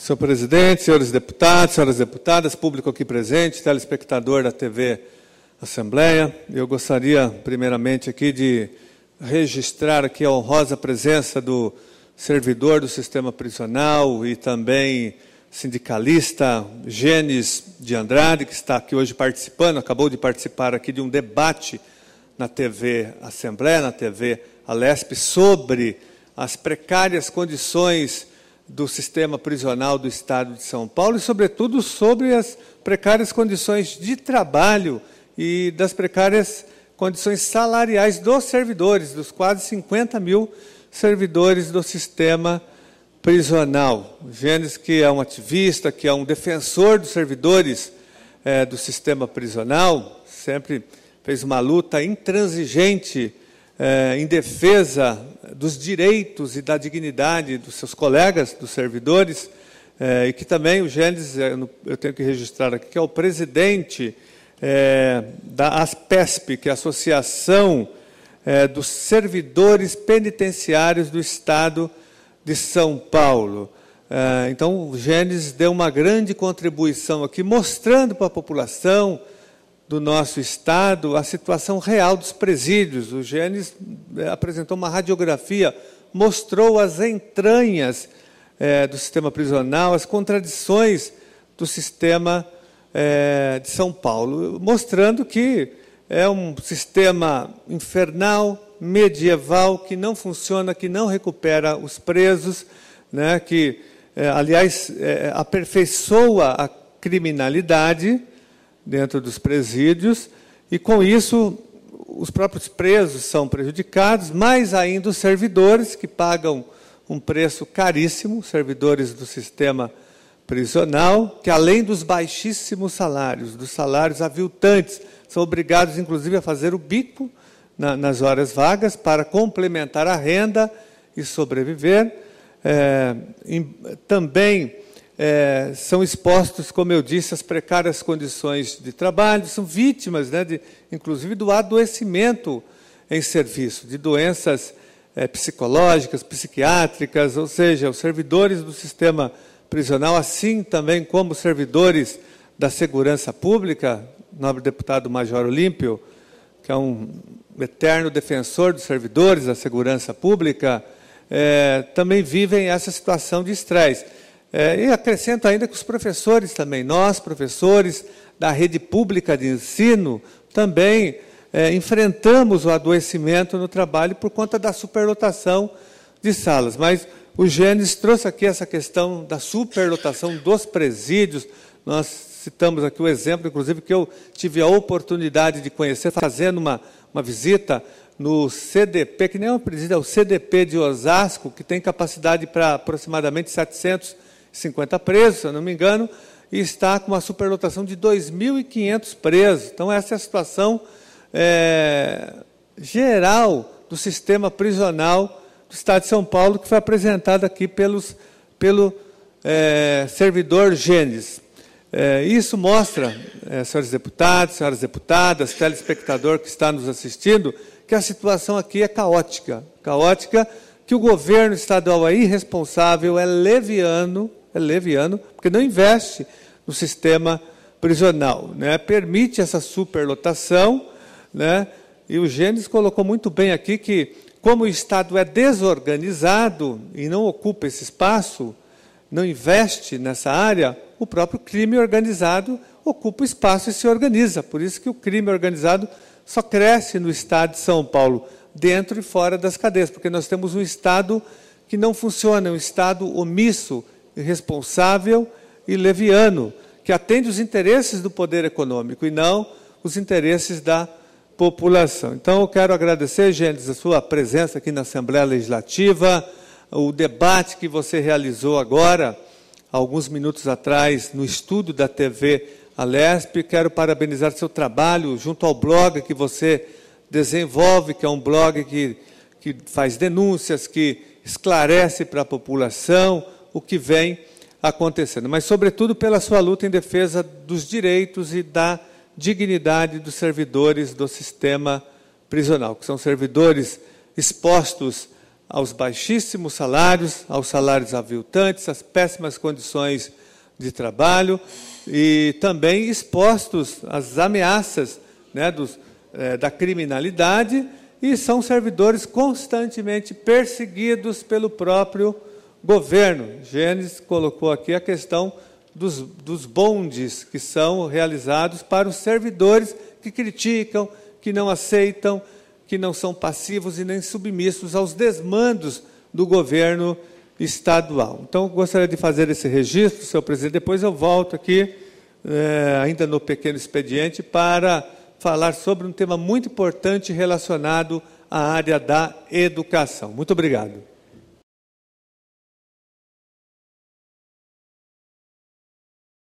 Senhor presidente, senhores deputados, senhoras deputadas, público aqui presente, telespectador da TV Assembleia, eu gostaria primeiramente aqui de registrar aqui a honrosa presença do servidor do sistema prisional e também sindicalista Gênesis de Andrade, que está aqui hoje participando, acabou de participar aqui de um debate na TV Assembleia, na TV Alesp, sobre as precárias condições do sistema prisional do Estado de São Paulo e, sobretudo, sobre as precárias condições de trabalho e das precárias condições salariais dos servidores, dos quase 50 mil servidores do sistema prisional. Gênesis, que é um ativista, que é um defensor dos servidores é, do sistema prisional, sempre fez uma luta intransigente é, em defesa dos direitos e da dignidade dos seus colegas, dos servidores, é, e que também o Gênesis, eh, eu tenho que registrar aqui, que é o presidente é, da ASPESP, que é a Associação é, dos Servidores Penitenciários do Estado de São Paulo. então, o Gênesis deu uma grande contribuição aqui, mostrando para a população do nosso estado a situação real dos presídios. O Gênesis eh, apresentou uma radiografia, mostrou as entranhas é, do sistema prisional, as contradições do sistema é, de São Paulo, mostrando que é um sistema infernal, medieval, que não funciona, que não recupera os presos, né, que, é, aliás, aperfeiçoa a criminalidade dentro dos presídios, e com isso os próprios presos são prejudicados, mais ainda os servidores, que pagam um preço caríssimo, servidores do sistema prisional, que além dos baixíssimos salários, dos salários aviltantes, são obrigados inclusive a fazer o bico na, nas horas vagas para complementar a renda e sobreviver. É, em, também é, são expostos, como eu disse, às precárias condições de trabalho, são vítimas, né, de, inclusive, do adoecimento em serviço, de doenças é, psicológicas, psiquiátricas, ou seja, os servidores do sistema prisional, assim também como os servidores da segurança pública, nobre deputado Major Olímpio, que é um eterno defensor dos servidores da segurança pública, é, também vivem essa situação de estresse. É, e acrescento ainda que os professores também, nós, professores da rede pública de ensino, também é, enfrentamos o adoecimento no trabalho por conta da superlotação de salas. Mas o Gênesis trouxe aqui essa questão da superlotação dos presídios. Nós citamos aqui o exemplo, inclusive, que eu tive a oportunidade de conhecer, fazendo uma, uma visita no CDP, que nem é um presídio, é o CDP de Osasco, que tem capacidade para aproximadamente 700 50 presos, se eu não me engano, e está com uma superlotação de 2.500 presos. Então, essa é a situação é, geral do sistema prisional do Estado de São Paulo, que foi apresentada aqui pelos, pelo é, servidor Gênesis. É, isso mostra, é, senhores deputados, senhoras deputadas, telespectador que está nos assistindo, que a situação aqui é caótica. Caótica que o governo estadual é irresponsável, é leviano, é leviano, porque não investe no sistema prisional, né? permite essa superlotação, né? e o Gênesis colocou muito bem aqui que, como o Estado é desorganizado e não ocupa esse espaço, não investe nessa área, o próprio crime organizado ocupa espaço e se organiza. Por isso que o crime organizado só cresce no Estado de São Paulo, dentro e fora das cadeias, porque nós temos um Estado que não funciona, é um Estado omisso, irresponsável e leviano, que atende os interesses do poder econômico e não os interesses da população. Então, eu quero agradecer, Gênesis, a sua presença aqui na Assembleia Legislativa, o debate que você realizou agora, alguns minutos atrás, no estúdio da TV Alesp. Quero parabenizar seu trabalho junto ao blog que você desenvolve, que é um blog que, que faz denúncias, que esclarece para a população o que vem acontecendo, mas, sobretudo, pela sua luta em defesa dos direitos e da dignidade dos servidores do sistema prisional, que são servidores expostos aos baixíssimos salários, aos salários aviltantes, às péssimas condições de trabalho e também expostos às ameaças né, dos, é, da criminalidade e são servidores constantemente perseguidos pelo próprio governo. Gênesis colocou aqui a questão dos, dos bondes que são realizados para os servidores que criticam, que não aceitam, que não são passivos e nem submissos aos desmandos do governo estadual. Então, gostaria de fazer esse registro, senhor presidente. Depois eu volto aqui, é, ainda no pequeno expediente, para falar sobre um tema muito importante relacionado à área da educação. Muito obrigado.